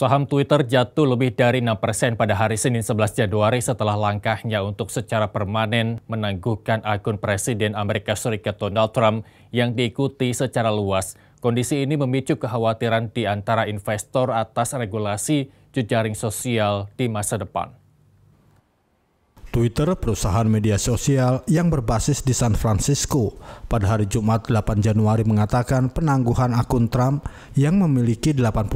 Saham Twitter jatuh lebih dari 6% pada hari Senin 11 Januari setelah langkahnya untuk secara permanen menangguhkan akun Presiden Amerika Serikat Donald Trump yang diikuti secara luas. Kondisi ini memicu kekhawatiran di antara investor atas regulasi jejaring sosial di masa depan. Twitter, perusahaan media sosial yang berbasis di San Francisco, pada hari Jumat 8 Januari mengatakan penangguhan akun Trump yang memiliki 88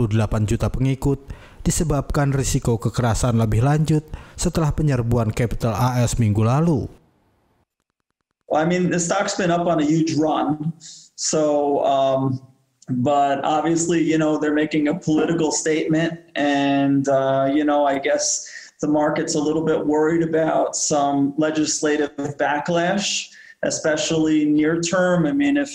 juta pengikut disebabkan risiko kekerasan lebih lanjut setelah penyerbuan Capital AS minggu lalu. Well, I mean, the stock's been up on a huge run, so um, but obviously, you know, they're making a political statement, and uh, you know, I guess. The market's a little bit worried about some legislative backlash, especially near term. I mean, if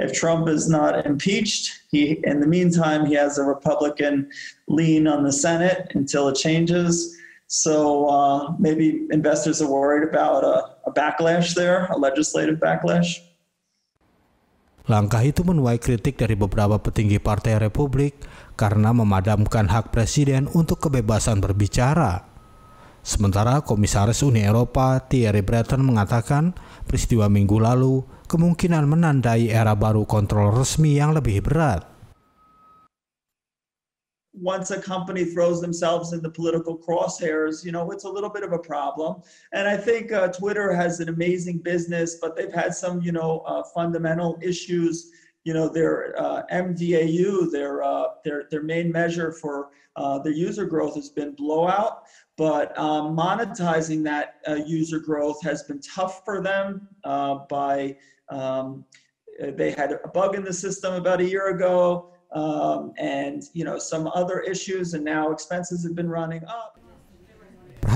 if Trump is not impeached, he in the meantime he has a Republican lean on the Senate until it changes. So uh, maybe investors are worried about a, a backlash there, a legislative backlash. Langkah itu menuai kritik dari beberapa petinggi Partai Republik karena memadamkan hak presiden untuk kebebasan berbicara. Sementara Komisaris Uni Eropa Thierry Breton mengatakan peristiwa minggu lalu kemungkinan menandai era baru kontrol resmi yang lebih berat. once a company throws themselves in the political crosshairs, you know, it's a little bit of a problem. And I think uh, Twitter has an amazing business, but they've had some, you know, uh, fundamental issues you know, their uh, MDAU, their, uh, their, their main measure for uh, their user growth has been blowout, but um, monetizing that uh, user growth has been tough for them uh, by, um, they had a bug in the system about a year ago um, and, you know, some other issues and now expenses have been running up.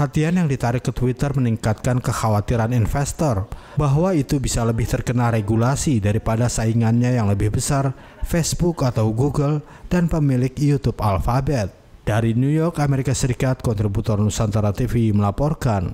Perhatian yang ditarik ke Twitter meningkatkan kekhawatiran investor bahwa itu bisa lebih terkena regulasi daripada saingannya yang lebih besar, Facebook atau Google, dan pemilik YouTube Alphabet. Dari New York, Amerika Serikat, kontributor Nusantara TV melaporkan.